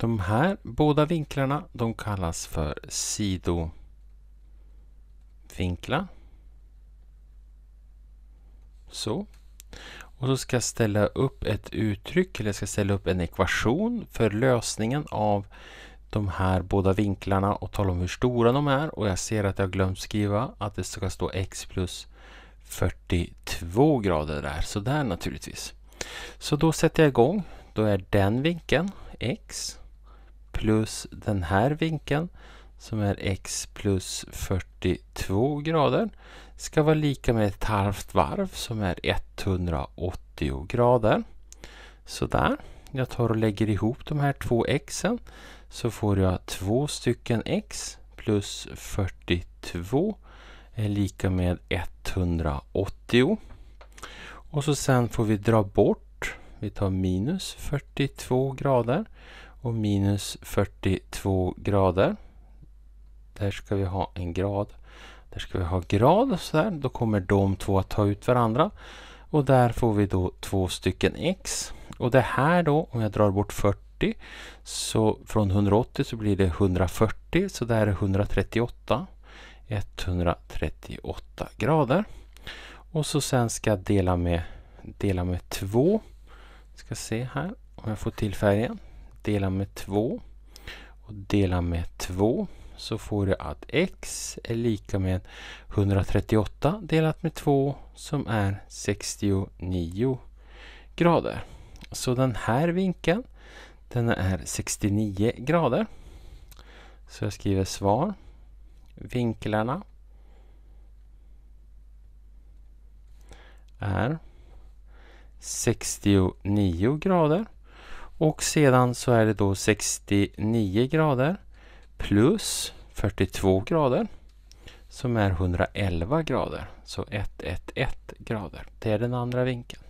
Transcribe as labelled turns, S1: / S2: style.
S1: De här båda vinklarna de kallas för sidovinklar. Så. Och så ska jag ställa upp ett uttryck, eller jag ska ställa upp en ekvation för lösningen av de här båda vinklarna och tala om hur stora de är. Och jag ser att jag har glömt skriva att det ska stå x plus 42 grader där. Så där naturligtvis. Så då sätter jag igång. Då är den vinkeln x plus den här vinkeln som är x plus 42 grader ska vara lika med ett halvt varv som är 180 grader. Sådär. Jag tar och lägger ihop de här två xen så får jag två stycken x plus 42 är lika med 180. Och så sen får vi dra bort, vi tar minus 42 grader och minus 42 grader. Där ska vi ha en grad. Där ska vi ha grad och sådär. Då kommer de två att ta ut varandra. Och där får vi då två stycken x. Och det här då, om jag drar bort 40, så från 180 så blir det 140, så det här är 138. 138 grader. Och så sen ska jag dela med, dela med Ska se här om jag får till färgen dela med 2 och dela med 2 så får du att x är lika med 138 delat med 2 som är 69 grader. Så den här vinkeln den är 69 grader. Så jag skriver svar. Vinklarna är 69 grader och sedan så är det då 69 grader plus 42 grader som är 111 grader. Så 111 grader. Det är den andra vinkeln.